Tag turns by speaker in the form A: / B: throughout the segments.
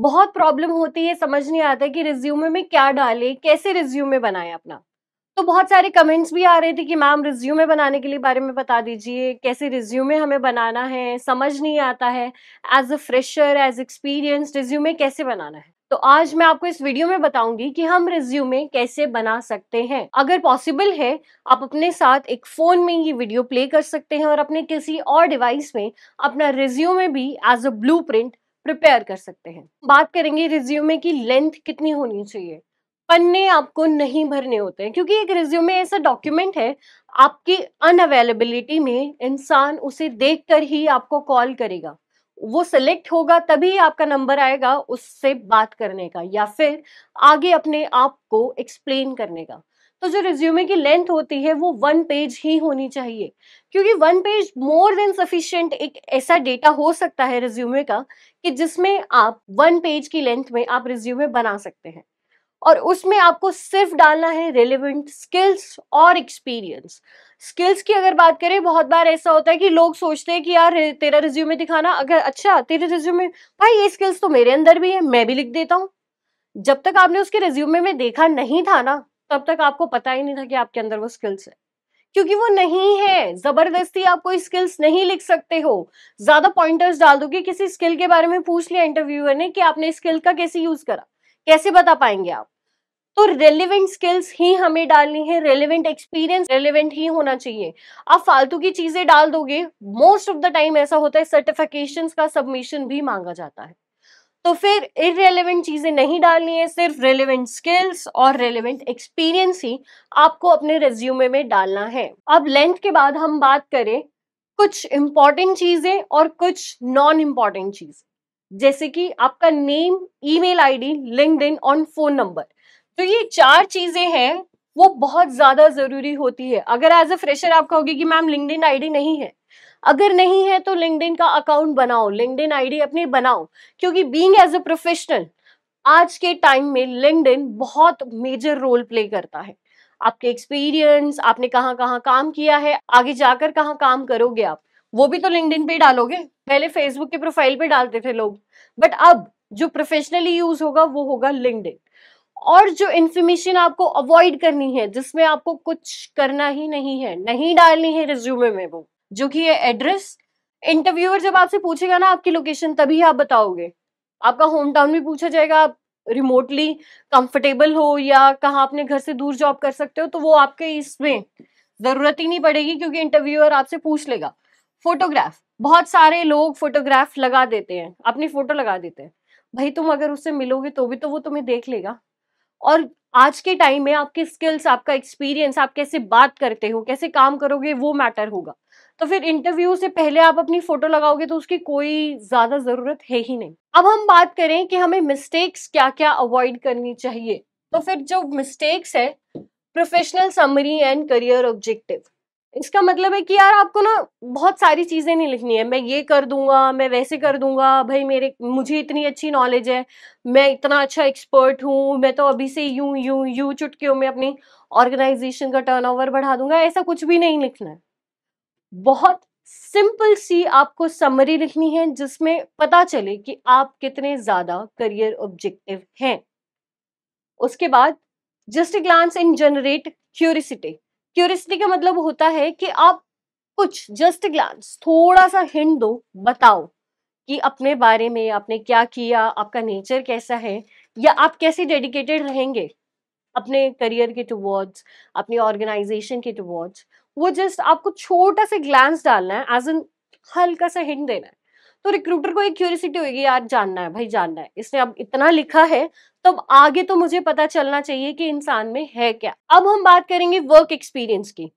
A: बहुत प्रॉब्लम होती है समझ नहीं आता कि रिज्यूमे में क्या डाले कैसे रिज्यूमे बनाए अपना तो बहुत सारे कमेंट्स भी आ रहे थे कि मैम रिज्यूमे बनाने के लिए बारे में बता दीजिए कैसे रिज्यूमे हमें बनाना है समझ नहीं आता है as a fresher as experience resume कैसे बनाना है तो आज मैं आपको इस वीडियो में बताऊंगी कि हम रिज्यूमे कैसे बना सकते हैं अगर पॉसिबल है आप अपने साथ एक फ़ोन में ये वीडियो प्ले कर सकते हैं और अपने किसी और डिवाइस में अपना रिज्यूमे भी as a blueprint prepare कर सकते हैं बात करेंगे रिज्यूमे की लेंथ कितनी होनी चाहिए पन्ने आपको नहीं भरने होते हैं क्योंकि एक रिज्यूमे ऐसा डॉक्यूमेंट है आपकी अनअवेलेबिलिटी में इंसान उसे देखकर ही आपको कॉल करेगा वो सिलेक्ट होगा तभी आपका नंबर आएगा उससे बात करने का या फिर आगे अपने आप को एक्सप्लेन करने का तो जो रिज्यूमे की लेंथ होती है वो वन पेज ही होनी चाहिए क्योंकि one page more than sufficient एक ऐसा डेटा हो सकता है रिज्यूमे का कि जिसमें आप वन पेज की लेंथ में आप रिज्यूमे बना सकते हैं और उसमें आपको सिर्फ डालना है रेलिवेंट स्किल्स और एक्सपीरियंस स्किल्स की अगर बात करें बहुत बार ऐसा होता है कि लोग सोचते हैं कि यार तेरा रिज्यूमे दिखाना अगर अच्छा तेरे रिज्यूमे भाई ये स्किल्स तो मेरे अंदर भी है मैं भी लिख देता हूँ जब तक आपने उसके रिज्यूमे में देखा नहीं था ना तब तक आपको पता ही नहीं था कि आपके अंदर वो स्किल्स है क्योंकि वो नहीं है जबरदस्ती आप कोई स्किल्स नहीं लिख सकते हो ज्यादा पॉइंटर्स डाल दोगे किसी स्किल के बारे में पूछ लिया इंटरव्यूअर ने कि आपने स्किल का कैसे यूज करा कैसे बता पाएंगे आप तो रेलिवेंट स्किल्स ही हमें डालनी है रेलिवेंट एक्सपीरियंस रेलिवेंट ही होना चाहिए आप फालतू की चीजें डाल दोगे मोस्ट ऑफ द टाइम ऐसा होता है सर्टिफिकेशन का सबमिशन भी मांगा जाता है तो फिर इरेलीवेंट चीज़ें नहीं डालनी है सिर्फ रेलिवेंट स्किल्स और रेलिवेंट एक्सपीरियंस ही आपको अपने रेज्यूमे में डालना है अब लेंथ के बाद हम बात करें कुछ इम्पॉर्टेंट चीज़ें और कुछ नॉन इम्पॉर्टेंट चीज़ें जैसे कि आपका नेम ईमेल आईडी, लिंक्डइन और फोन नंबर तो ये चार चीज़ें हैं वो बहुत ज़्यादा ज़रूरी होती है अगर एज अ फ्रेशर आपका होगी कि मैम लिंकड डी नहीं है अगर नहीं है तो लिंकडिन का अकाउंट बनाओ लिंकडिन आईडी अपनी बनाओ क्योंकि बीइंग एज अ प्रोफेशनल आज के टाइम में लिंकडिन बहुत मेजर रोल प्ले करता है आपके एक्सपीरियंस आपने कहाँ कहाँ काम किया है आगे जाकर कहाँ काम करोगे आप वो भी तो लिंकडिन पे डालोगे पहले फेसबुक के प्रोफाइल पे डालते थे लोग बट अब जो प्रोफेशनली यूज होगा वो होगा लिंकडिन और जो इन्फॉर्मेशन आपको अवॉइड करनी है जिसमें आपको कुछ करना ही नहीं है नहीं डालनी है रिज्यूमे में वो जो कि है एड्रेस इंटरव्यूअर जब आपसे पूछेगा ना आपकी लोकेशन तभी आप बताओगे आपका होम टाउन भी पूछा जाएगा आप रिमोटली कंफर्टेबल हो या कहा अपने घर से दूर जॉब कर सकते हो तो वो आपके इसमें जरूरत ही नहीं पड़ेगी क्योंकि इंटरव्यूअर आपसे पूछ लेगा फोटोग्राफ बहुत सारे लोग फोटोग्राफ लगा देते हैं अपनी फोटो लगा देते हैं भाई तुम अगर उससे मिलोगे तो भी तो वो तुम्हें देख लेगा और आज के टाइम में आपके स्किल्स आपका एक्सपीरियंस आप कैसे बात करते हो कैसे काम करोगे वो मैटर होगा तो फिर इंटरव्यू से पहले आप अपनी फोटो लगाओगे तो उसकी कोई ज्यादा जरूरत है ही नहीं अब हम बात करें कि हमें मिस्टेक्स क्या क्या अवॉइड करनी चाहिए तो फिर जो मिस्टेक्स है professional summary and career objective इसका मतलब है कि यार आपको ना बहुत सारी चीज़ें नहीं लिखनी है मैं ये कर दूंगा मैं वैसे कर दूंगा भाई मेरे मुझे इतनी अच्छी नॉलेज है मैं इतना अच्छा एक्सपर्ट हूँ मैं तो अभी से यूं यूं यूं चुटकियों में अपनी ऑर्गेनाइजेशन का टर्नओवर बढ़ा दूंगा ऐसा कुछ भी नहीं लिखना है बहुत सिंपल सी आपको समरी लिखनी है जिसमें पता चले कि आप कितने ज्यादा करियर ऑब्जेक्टिव हैं उसके बाद just glance in generate curiosity curiosity का मतलब होता है कि आप कुछ जस्ट ग्लांस थोड़ा सा हिंट दो बताओ कि अपने बारे में आपने क्या किया आपका नेचर कैसा है या आप कैसे डेडिकेटेड रहेंगे अपने करियर के टुवर्ड्स अपनी ऑर्गेनाइजेशन के टुवर्ड्स वो जस्ट आपको छोटा सा ग्लैंस डालना है एज एन हल्का सा हिंट देना है तो रिक्रूटर को एक क्यूरियसिटी होगी यार जानना है भाई जानना है इसने अब इतना लिखा है तो अब आगे तो मुझे पता चलना चाहिए कि इंसान में है क्या अब हम बात करेंगे वर्क एक्सपीरियंस की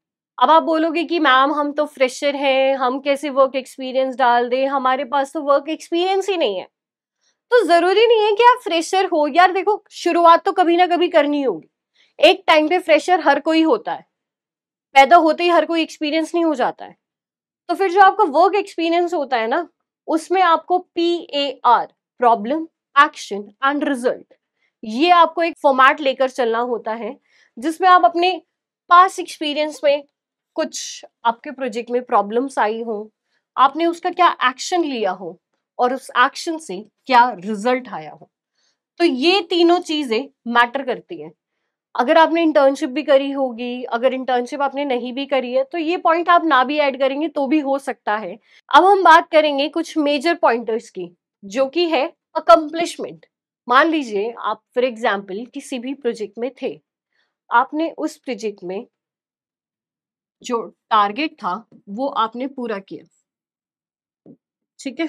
A: अब आप बोलोगे कि मैम हम तो फ्रेशर हैं हम कैसे वर्क एक्सपीरियंस डाल दें हमारे पास तो वर्क एक्सपीरियंस ही नहीं है तो जरूरी नहीं है कि आप फ्रेशर हो यार देखो शुरुआत तो कभी ना कभी करनी होगी एक टाइम पे फ्रेशर हर कोई होता है पैदा होते ही हर कोई एक्सपीरियंस नहीं हो जाता है तो फिर जो आपका वर्क एक्सपीरियंस होता है ना उसमें आपको P A R problem action and result ये आपको एक फॉर्मेट लेकर चलना होता है जिसमें आप अपने पास एक्सपीरियंस में कुछ आपके प्रोजेक्ट में प्रॉब्लम्स आई हो आपने उसका क्या एक्शन लिया हो और उस एक्शन से क्या रिजल्ट आया हो तो ये तीनों चीजें मैटर करती हैं अगर आपने इंटर्नशिप भी करी होगी अगर इंटर्नशिप आपने नहीं भी करी है तो ये पॉइंट आप ना भी ऐड करेंगे तो भी हो सकता है अब हम बात करेंगे कुछ मेजर पॉइंटर्स की जो कि है अकम्पलिशमेंट मान लीजिए आप फॉर एग्जाम्पल किसी भी प्रोजेक्ट में थे आपने उस प्रोजेक्ट में जो टारगेट था वो आपने पूरा किया ठीक है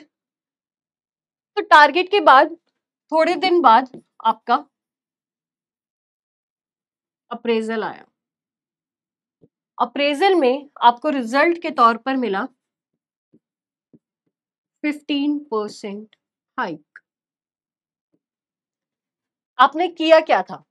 A: तो टारगेट के बाद थोड़े दिन बाद आपका अप्रेजल आया अप्रेजल में आपको रिजल्ट के तौर पर मिला 15 परसेंट हाइक आपने किया क्या था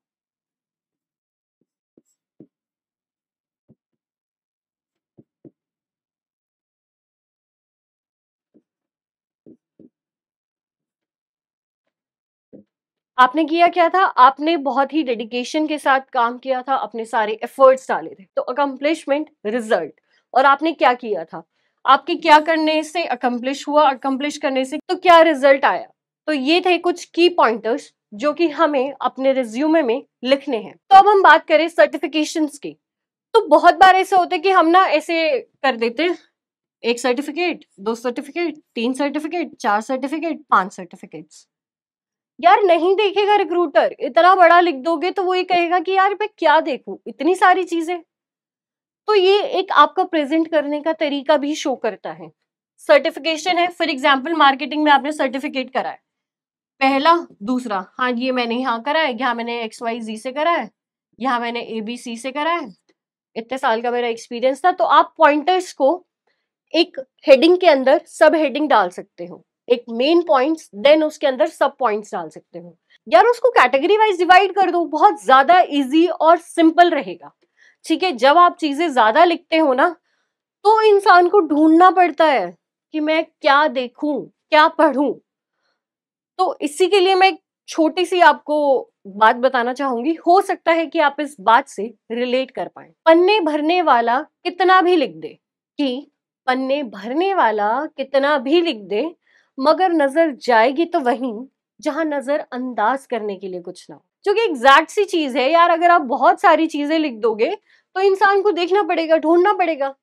A: आपने किया क्या था आपने बहुत ही डेडिकेशन के साथ काम किया था अपने सारे एफर्ट्स डाले थे तो अकम्पलिशमेंट रिजल्ट और आपने क्या किया था आपके क्या करने से अकम्पलिश हुआ अकम्पलिश करने से तो क्या रिजल्ट आया तो ये थे कुछ की पॉइंटर्स जो कि हमें अपने रिज्यूमे में लिखने हैं तो अब हम बात करें सर्टिफिकेशंस की तो बहुत बार ऐसे होते हैं कि हम ना ऐसे कर देते एक सर्टिफिकेट दो सर्टिफिकेट तीन सर्टिफिकेट चार सर्टिफिकेट पांच सर्टिफिकेट्स यार नहीं देखेगा रिक्रूटर इतना बड़ा लिख दोगे तो वो ये कहेगा कि यार मैं क्या देखूं इतनी सारी चीजें तो ये एक आपका प्रेजेंट करने का तरीका भी शो करता है सर्टिफिकेशन है फॉर एग्जाम्पल मार्केटिंग में आपने सर्टिफिकेट करा है पहला दूसरा हाँ ये मैंने यहाँ करा है यहाँ मैंने एक्स वाई जी से करा है यहाँ मैंने ए बी सी से करा है इतने साल का मेरा एक्सपीरियंस था तो आप पॉइंटर्स को एक हेडिंग के अंदर सब हेडिंग डाल सकते हो एक मेन पॉइंट्स देन उसके अंदर सब पॉइंट्स डाल सकते हो यार उसको कैटेगरी वाइज डिवाइड कर दो बहुत ज्यादा इजी और सिंपल रहेगा ठीक है जब आप चीजें ज्यादा लिखते हो ना तो इंसान को ढूंढना पड़ता है कि मैं क्या देखूं क्या पढ़ूं तो इसी के लिए मैं छोटी सी आपको बात बताना चाहूंगी हो सकता है कि आप इस बात से रिलेट कर पाए पन्ने भरने वाला कितना भी लिख दे कि पन्ने भरने वाला कितना भी लिख दे मगर नजर जाएगी तो वहीं जहां नजर अंदाज करने के लिए कुछ ना हो जो कि एग्जैक्ट सी चीज है यार अगर आप बहुत सारी चीजें लिख दोगे तो इंसान को देखना पड़ेगा ढूंढना पड़ेगा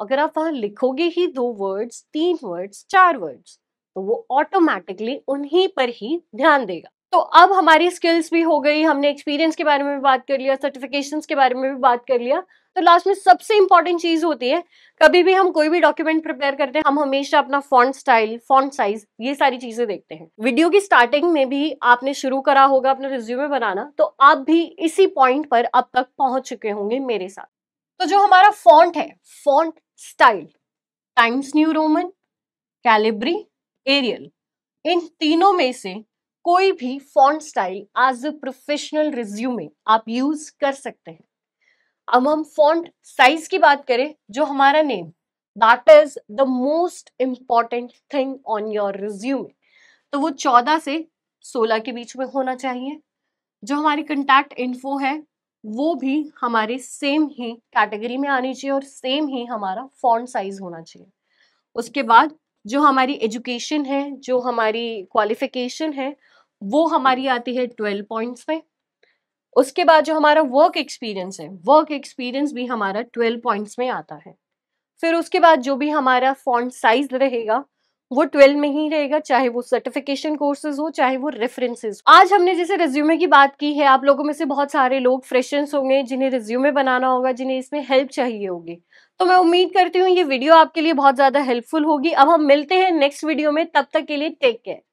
A: अगर आप वहां लिखोगे ही दो वर्ड्स तीन वर्ड्स चार वर्ड्स तो वो ऑटोमेटिकली उन्हीं पर ही ध्यान देगा तो अब हमारी स्किल्स भी हो गई हमने एक्सपीरियंस के बारे में भी बात कर लिया सर्टिफिकेशन के बारे में भी बात कर लिया तो लास्ट में सबसे इंपॉर्टेंट चीज होती है कभी भी हम कोई भी डॉक्यूमेंट प्रिपेयर करते हैं हम हमेशा अपना फॉन्ट स्टाइल फॉन्ट साइज ये सारी चीजें देखते हैं वीडियो की स्टार्टिंग में भी आपने शुरू करा होगा अपना रिज्यूमे बनाना तो आप भी इसी पॉइंट पर अब तक पहुंच चुके होंगे मेरे साथ तो जो हमारा फॉन्ट है font style Times New Roman Calibri Arial इन तीनों में से कोई भी font style as a professional resume आप यूज कर सकते हैं अब हम फॉन्ट साइज की बात करें जो हमारा name that is the most important thing on your resume तो वो चौदह से सोलह के बीच में होना चाहिए जो हमारी कंटैक्ट इन्फो है वो भी हमारे सेम ही कैटेगरी में आनी चाहिए और सेम ही हमारा फॉन्ट साइज होना चाहिए उसके बाद जो हमारी एजुकेशन है जो हमारी क्वालिफिकेशन है वो हमारी आती है ट्वेल्व पॉइंट्स में उसके बाद जो हमारा वर्क एक्सपीरियंस है वर्क एक्सपीरियंस भी हमारा ट्वेल्व पॉइंट्स में आता है फिर उसके बाद जो भी हमारा फॉन्ट साइज रहेगा वो ट्वेल्व में ही रहेगा चाहे वो सर्टिफिकेशन कोर्सेज हो चाहे वो रेफरेंसेज आज हमने जैसे रिज्यूमे की बात की है आप लोगों में से बहुत सारे लोग फ्रेशर्स होंगे जिन्हें रिज्यूमे बनाना होगा जिन्हें इसमें हेल्प चाहिए होगी तो मैं उम्मीद करती हूँ ये वीडियो आपके लिए बहुत ज़्यादा हेल्पफुल होगी अब हम मिलते हैं नेक्स्ट वीडियो में तब तक के लिए टेक केयर